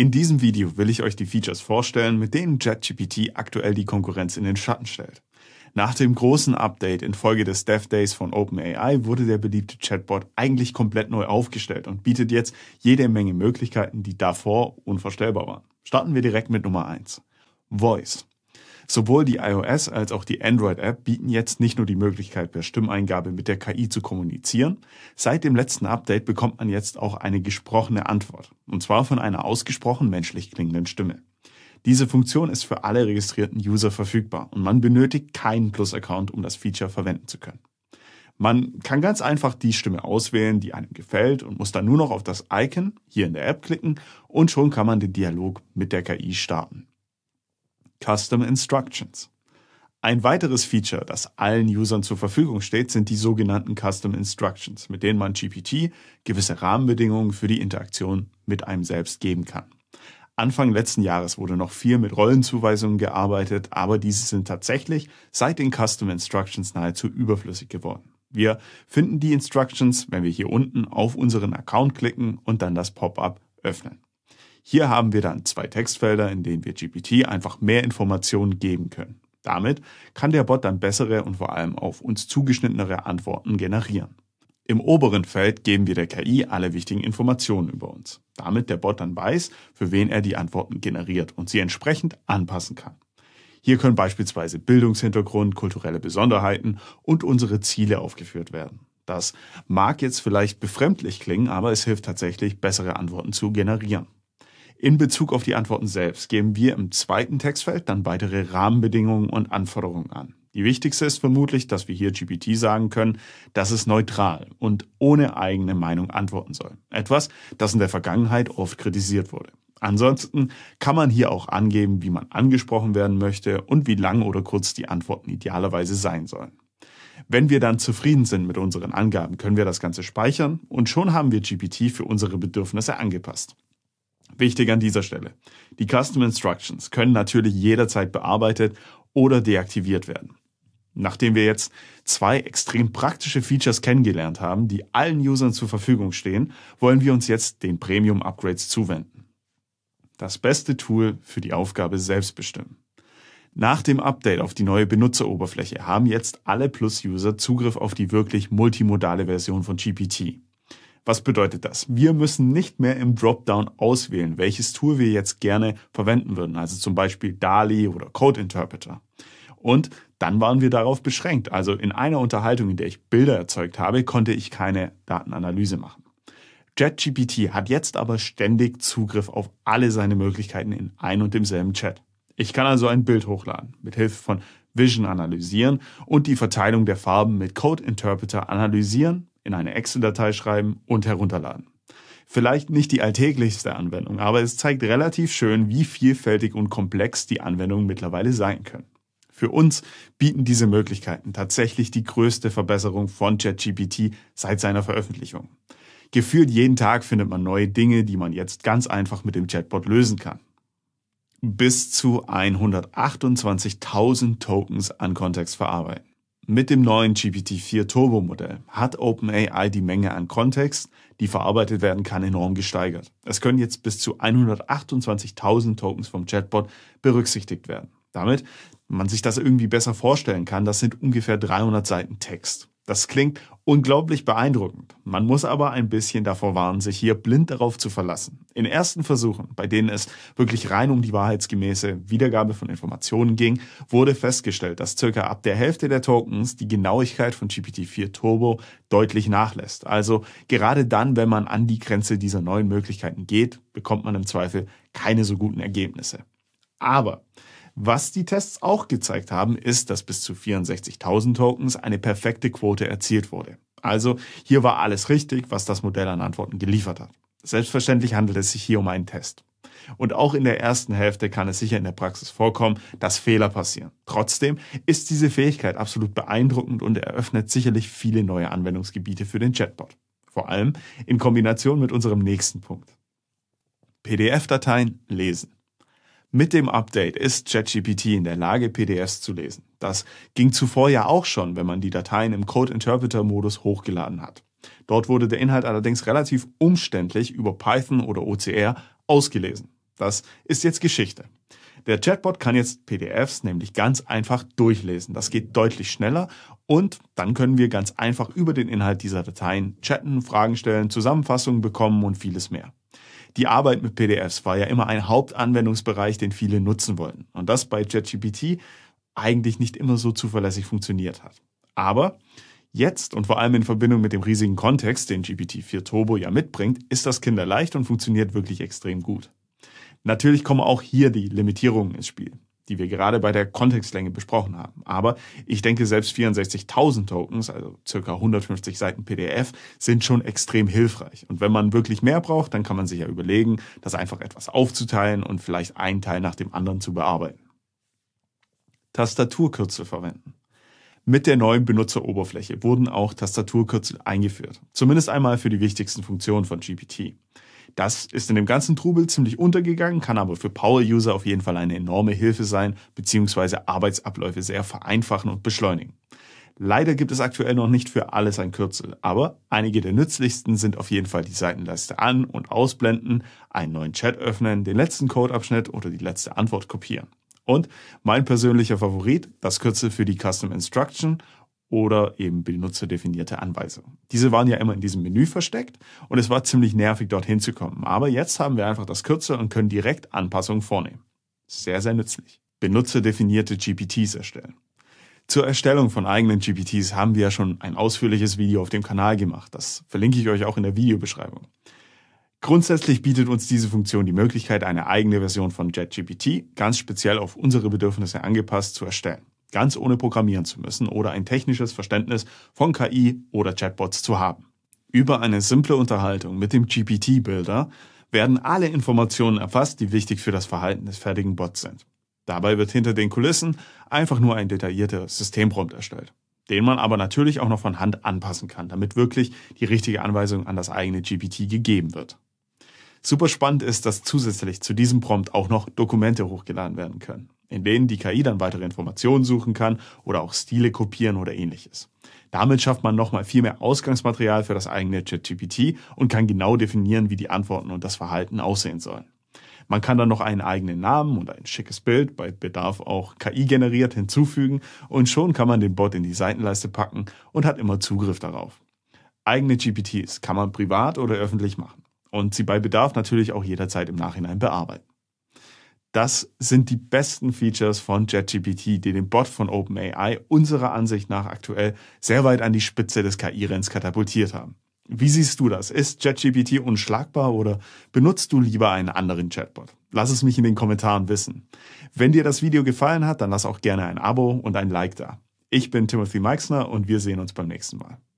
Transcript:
In diesem Video will ich euch die Features vorstellen, mit denen JetGPT aktuell die Konkurrenz in den Schatten stellt. Nach dem großen Update infolge des Dev Days von OpenAI wurde der beliebte Chatbot eigentlich komplett neu aufgestellt und bietet jetzt jede Menge Möglichkeiten, die davor unvorstellbar waren. Starten wir direkt mit Nummer eins: Voice. Sowohl die iOS als auch die Android-App bieten jetzt nicht nur die Möglichkeit, per Stimmeingabe mit der KI zu kommunizieren. Seit dem letzten Update bekommt man jetzt auch eine gesprochene Antwort. Und zwar von einer ausgesprochen menschlich klingenden Stimme. Diese Funktion ist für alle registrierten User verfügbar und man benötigt keinen Plus-Account, um das Feature verwenden zu können. Man kann ganz einfach die Stimme auswählen, die einem gefällt und muss dann nur noch auf das Icon hier in der App klicken und schon kann man den Dialog mit der KI starten. Custom Instructions. Ein weiteres Feature, das allen Usern zur Verfügung steht, sind die sogenannten Custom Instructions, mit denen man GPT gewisse Rahmenbedingungen für die Interaktion mit einem selbst geben kann. Anfang letzten Jahres wurde noch viel mit Rollenzuweisungen gearbeitet, aber diese sind tatsächlich seit den Custom Instructions nahezu überflüssig geworden. Wir finden die Instructions, wenn wir hier unten auf unseren Account klicken und dann das Pop-up öffnen. Hier haben wir dann zwei Textfelder, in denen wir GPT einfach mehr Informationen geben können. Damit kann der Bot dann bessere und vor allem auf uns zugeschnittenere Antworten generieren. Im oberen Feld geben wir der KI alle wichtigen Informationen über uns, damit der Bot dann weiß, für wen er die Antworten generiert und sie entsprechend anpassen kann. Hier können beispielsweise Bildungshintergrund, kulturelle Besonderheiten und unsere Ziele aufgeführt werden. Das mag jetzt vielleicht befremdlich klingen, aber es hilft tatsächlich, bessere Antworten zu generieren. In Bezug auf die Antworten selbst geben wir im zweiten Textfeld dann weitere Rahmenbedingungen und Anforderungen an. Die wichtigste ist vermutlich, dass wir hier GPT sagen können, dass es neutral und ohne eigene Meinung antworten soll. Etwas, das in der Vergangenheit oft kritisiert wurde. Ansonsten kann man hier auch angeben, wie man angesprochen werden möchte und wie lang oder kurz die Antworten idealerweise sein sollen. Wenn wir dann zufrieden sind mit unseren Angaben, können wir das Ganze speichern und schon haben wir GPT für unsere Bedürfnisse angepasst. Wichtig an dieser Stelle. Die Custom Instructions können natürlich jederzeit bearbeitet oder deaktiviert werden. Nachdem wir jetzt zwei extrem praktische Features kennengelernt haben, die allen Usern zur Verfügung stehen, wollen wir uns jetzt den Premium Upgrades zuwenden. Das beste Tool für die Aufgabe selbst bestimmen. Nach dem Update auf die neue Benutzeroberfläche haben jetzt alle Plus-User Zugriff auf die wirklich multimodale Version von GPT. Was bedeutet das? Wir müssen nicht mehr im Dropdown auswählen, welches Tool wir jetzt gerne verwenden würden, also zum Beispiel DALI oder Code Interpreter. Und dann waren wir darauf beschränkt. Also in einer Unterhaltung, in der ich Bilder erzeugt habe, konnte ich keine Datenanalyse machen. JetGPT hat jetzt aber ständig Zugriff auf alle seine Möglichkeiten in ein und demselben Chat. Ich kann also ein Bild hochladen, mit Hilfe von Vision analysieren und die Verteilung der Farben mit Code Interpreter analysieren in eine Excel-Datei schreiben und herunterladen. Vielleicht nicht die alltäglichste Anwendung, aber es zeigt relativ schön, wie vielfältig und komplex die Anwendungen mittlerweile sein können. Für uns bieten diese Möglichkeiten tatsächlich die größte Verbesserung von ChatGPT seit seiner Veröffentlichung. Gefühlt jeden Tag findet man neue Dinge, die man jetzt ganz einfach mit dem Chatbot lösen kann. Bis zu 128.000 Tokens an Kontext verarbeiten. Mit dem neuen GPT-4 Turbo Modell hat OpenAI die Menge an Kontext, die verarbeitet werden kann, enorm gesteigert. Es können jetzt bis zu 128.000 Tokens vom Chatbot berücksichtigt werden. Damit man sich das irgendwie besser vorstellen kann, das sind ungefähr 300 Seiten Text. Das klingt unglaublich beeindruckend. Man muss aber ein bisschen davor warnen, sich hier blind darauf zu verlassen. In ersten Versuchen, bei denen es wirklich rein um die wahrheitsgemäße Wiedergabe von Informationen ging, wurde festgestellt, dass circa ab der Hälfte der Tokens die Genauigkeit von GPT-4 Turbo deutlich nachlässt. Also gerade dann, wenn man an die Grenze dieser neuen Möglichkeiten geht, bekommt man im Zweifel keine so guten Ergebnisse. Aber was die Tests auch gezeigt haben, ist, dass bis zu 64.000 Tokens eine perfekte Quote erzielt wurde. Also hier war alles richtig, was das Modell an Antworten geliefert hat. Selbstverständlich handelt es sich hier um einen Test. Und auch in der ersten Hälfte kann es sicher in der Praxis vorkommen, dass Fehler passieren. Trotzdem ist diese Fähigkeit absolut beeindruckend und eröffnet sicherlich viele neue Anwendungsgebiete für den Chatbot. Vor allem in Kombination mit unserem nächsten Punkt. PDF-Dateien lesen. Mit dem Update ist ChatGPT in der Lage, PDFs zu lesen. Das ging zuvor ja auch schon, wenn man die Dateien im Code Interpreter Modus hochgeladen hat. Dort wurde der Inhalt allerdings relativ umständlich über Python oder OCR ausgelesen. Das ist jetzt Geschichte. Der Chatbot kann jetzt PDFs nämlich ganz einfach durchlesen. Das geht deutlich schneller und dann können wir ganz einfach über den Inhalt dieser Dateien chatten, Fragen stellen, Zusammenfassungen bekommen und vieles mehr. Die Arbeit mit PDFs war ja immer ein Hauptanwendungsbereich, den viele nutzen wollten. Und das bei JetGPT eigentlich nicht immer so zuverlässig funktioniert hat. Aber Jetzt und vor allem in Verbindung mit dem riesigen Kontext, den GPT-4 Turbo ja mitbringt, ist das kinderleicht und funktioniert wirklich extrem gut. Natürlich kommen auch hier die Limitierungen ins Spiel die wir gerade bei der Kontextlänge besprochen haben. Aber ich denke, selbst 64.000 Tokens, also circa 150 Seiten PDF, sind schon extrem hilfreich. Und wenn man wirklich mehr braucht, dann kann man sich ja überlegen, das einfach etwas aufzuteilen und vielleicht einen Teil nach dem anderen zu bearbeiten. Tastaturkürzel verwenden. Mit der neuen Benutzeroberfläche wurden auch Tastaturkürzel eingeführt. Zumindest einmal für die wichtigsten Funktionen von GPT. Das ist in dem ganzen Trubel ziemlich untergegangen, kann aber für Power-User auf jeden Fall eine enorme Hilfe sein, beziehungsweise Arbeitsabläufe sehr vereinfachen und beschleunigen. Leider gibt es aktuell noch nicht für alles ein Kürzel, aber einige der nützlichsten sind auf jeden Fall die Seitenleiste an- und ausblenden, einen neuen Chat öffnen, den letzten Codeabschnitt oder die letzte Antwort kopieren. Und mein persönlicher Favorit, das Kürzel für die Custom Instruction oder eben benutzerdefinierte Anweisungen. Diese waren ja immer in diesem Menü versteckt und es war ziemlich nervig, dorthin zu kommen. Aber jetzt haben wir einfach das Kürzel und können direkt Anpassungen vornehmen. Sehr, sehr nützlich. Benutzerdefinierte GPTs erstellen. Zur Erstellung von eigenen GPTs haben wir ja schon ein ausführliches Video auf dem Kanal gemacht. Das verlinke ich euch auch in der Videobeschreibung. Grundsätzlich bietet uns diese Funktion die Möglichkeit, eine eigene Version von JetGPT ganz speziell auf unsere Bedürfnisse angepasst zu erstellen ganz ohne programmieren zu müssen oder ein technisches Verständnis von KI oder Chatbots zu haben. Über eine simple Unterhaltung mit dem GPT-Builder werden alle Informationen erfasst, die wichtig für das Verhalten des fertigen Bots sind. Dabei wird hinter den Kulissen einfach nur ein detaillierter Systemprompt erstellt, den man aber natürlich auch noch von Hand anpassen kann, damit wirklich die richtige Anweisung an das eigene GPT gegeben wird. Super spannend ist, dass zusätzlich zu diesem Prompt auch noch Dokumente hochgeladen werden können in denen die KI dann weitere Informationen suchen kann oder auch Stile kopieren oder ähnliches. Damit schafft man nochmal viel mehr Ausgangsmaterial für das eigene ChatGPT und kann genau definieren, wie die Antworten und das Verhalten aussehen sollen. Man kann dann noch einen eigenen Namen und ein schickes Bild, bei Bedarf auch KI generiert, hinzufügen und schon kann man den Bot in die Seitenleiste packen und hat immer Zugriff darauf. Eigene GPTs kann man privat oder öffentlich machen und sie bei Bedarf natürlich auch jederzeit im Nachhinein bearbeiten. Das sind die besten Features von JetGPT, die den Bot von OpenAI unserer Ansicht nach aktuell sehr weit an die Spitze des KI-Renns katapultiert haben. Wie siehst du das? Ist JetGPT unschlagbar oder benutzt du lieber einen anderen Chatbot? Lass es mich in den Kommentaren wissen. Wenn dir das Video gefallen hat, dann lass auch gerne ein Abo und ein Like da. Ich bin Timothy Meixner und wir sehen uns beim nächsten Mal.